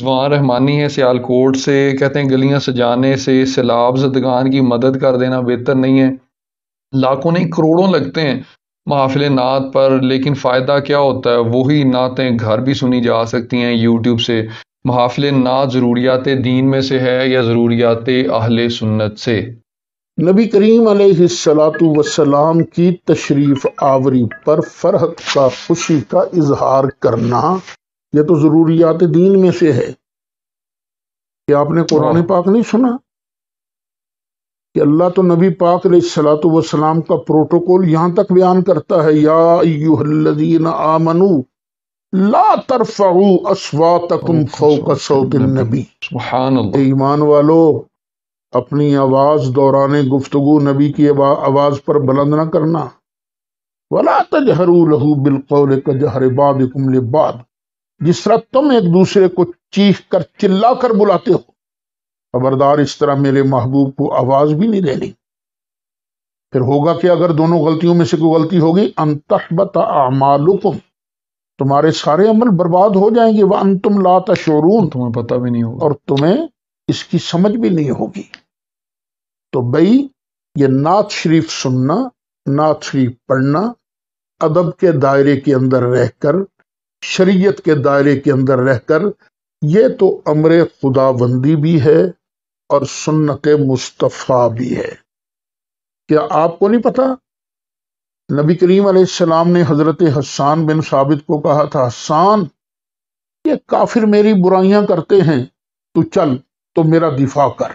जवान रहमानी है सियालकोट से कहते हैं गलियां सजाने से सैलाब जदगान की मदद कर देना बेहतर नहीं है लाखों नहीं करोड़ों लगते हैं महाफिल नात पर लेकिन फ़ायदा क्या होता है वही नातें घर भी सुनी जा सकती हैं यूट्यूब से महाफिल नात ज़रूरियात दीन में से है या ज़रूरियात अहल सुन्नत से नबी करीम सलाम की तशरीफ़ आवरी पर फ़रहत का खुशी का इजहार करना ये तो ज़रूरियात दीन में से है कि आपने कुरान पाक नहीं सुना कि अल्लाह तो नबी पाक सलात वसलाम का प्रोटोकॉल यहाँ तक बयान करता है यादीन आमनु ला तरफाऊ असवा फौक नबी ईमान वालो अपनी आवाज़ दौरान गुफ्तगु नबी की आवाज़ पर बुलंद ना करना वला तजहरू लहू बिलकौल का जहर जिस तरह तुम एक दूसरे को चीख कर चिल्ला कर बुलाते हो खबरदार इस तरह मेरे महबूब को आवाज भी नहीं देनी फिर होगा कि अगर दोनों गलतियों में से कोई गलती होगी अंतबत आमालुकुम तुम्हारे सारे अमल बर्बाद हो जाएंगे वह अंतुम लाता शोरूम तुम्हें पता भी नहीं होगा और तुम्हें इसकी समझ भी नहीं होगी तो भाई ये नात शरीफ सुनना नात शरीफ पढ़ना अदब के दायरे के अंदर रहकर शरीयत के दायरे के अंदर रहकर ये तो अमर खुदाबंदी भी है और सुन्नत मुस्तफ़ा भी है क्या आपको नहीं पता नबी करीम सलाम ने हज़रत हसान बिन साबित को कहा था हसान ये काफिर मेरी बुराइयां करते हैं तू चल तो मेरा दिफा कर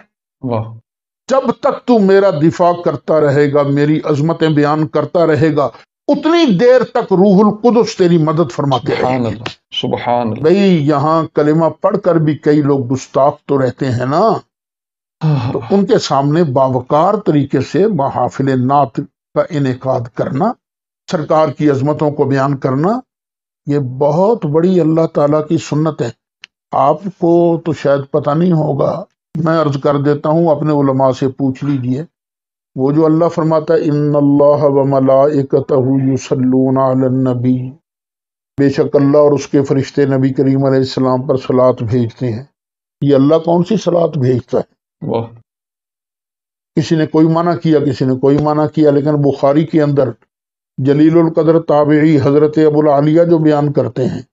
जब तक तू मेरा दिफा करता रहेगा मेरी अजमतें बयान करता रहेगा उतनी देर तक रूहुल कुदस तेरी मदद फरमाते हैं सुबह भाई यहाँ कलिमा पढ़कर भी कई लोग गुस्ताख तो रहते हैं ना तो उनके सामने बावकार तरीके से महाफिल नात का इनका करना सरकार की अजमतों को बयान करना ये बहुत बड़ी अल्लाह ताला की सुन्नत है आपको तो शायद पता नहीं होगा मैं अर्ज कर देता हूँ अपने उलमा से पूछ लीजिए वो जो अल्लाह फरमाता है बेशक अल्लाह और उसके फरिश्ते नबी करीम अलैहिस्सलाम पर सलात भेजते हैं ये अल्लाह कौन सी सलात भेजता है किसी ने कोई माना किया किसी ने कोई माना किया लेकिन बुखारी के अंदर जलील कदर ताबी हज़रत अबुल आलिया जो बयान करते हैं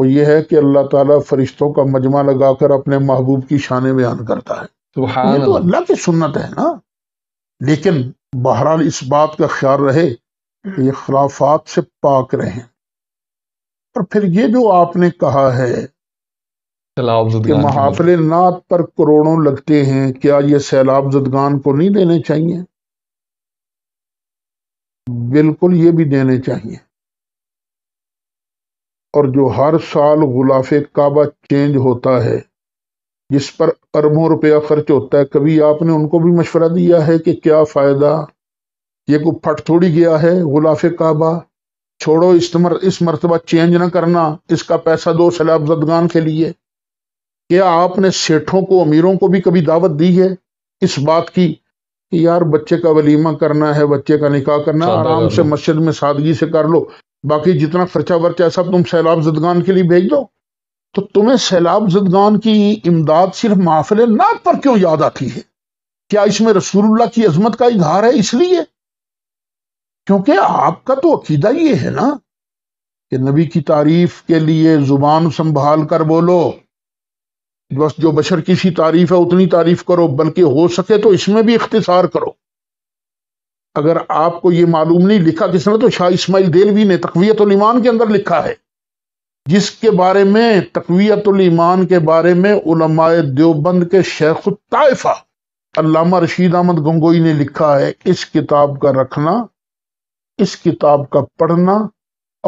वो ये है कि अल्लाह ताला फरिश्तों का मजमा लगाकर अपने महबूब की शान बयान करता है ये तो अल्लाह की सुन्नत है ना लेकिन बहरहाल इस बात का ख्याल रहे कि ये खराफात से पाक रहें और फिर ये जो आपने कहा है कि महाफिल नात पर करोड़ों लगते हैं क्या ये सैलाब जदगान को नहीं देने चाहिए बिल्कुल ये भी देने चाहिए और जो हर साल गुलाफ काबा चेंज होता है जिस पर अरबों रुपया खर्च होता है कभी आपने उनको भी मशवरा दिया है कि क्या फ़ायदा ये को फट थोड़ी गया है गुलाफे काबा छोड़ो इस मर, इस मरतबा चेंज ना करना इसका पैसा दो सैलाब जदगान के लिए क्या आपने सेठों को अमीरों को भी कभी दावत दी है इस बात की कि यार बच्चे का वलीमा करना है बच्चे का निकाह करना आराम से मस्जिद में सादगी से कर लो बाकी जितना खर्चा वर्चा सब तुम सैलाब जदगान के लिए भेज दो तो तुम्हें सैलाब जदगान की इमदाद सिर्फ माफिल नाक पर क्यों याद आती है क्या इसमें रसूलुल्लाह की अजमत का इजहार है इसलिए क्योंकि आपका तो अकीदा ये है ना कि नबी की तारीफ के लिए जुबान संभाल कर बोलो बस जो बशर की सी तारीफ है उतनी तारीफ करो बल्कि हो सके तो इसमें भी इख्तिसार करो अगर आपको ये मालूम नहीं लिखा किसने तो शाह इस्माइल देलवी ने तकवीत ईमान के अंदर लिखा है जिसके बारे में तकवीतुल ईमान के बारे में उलमाए देवबंद के शेख ताइफा अल्लामा रशीद अहमद गंगोई ने लिखा है इस किताब का रखना इस किताब का पढ़ना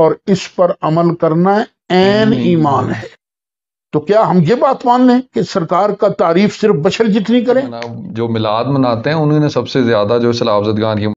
और इस पर अमल करना एन ईमान है तो क्या हम ये बात मान लें कि सरकार का तारीफ सिर्फ बशर जितनी करें जो मिलाद मनाते हैं उन्होंने सबसे ज्यादा जो सलाफजदगान की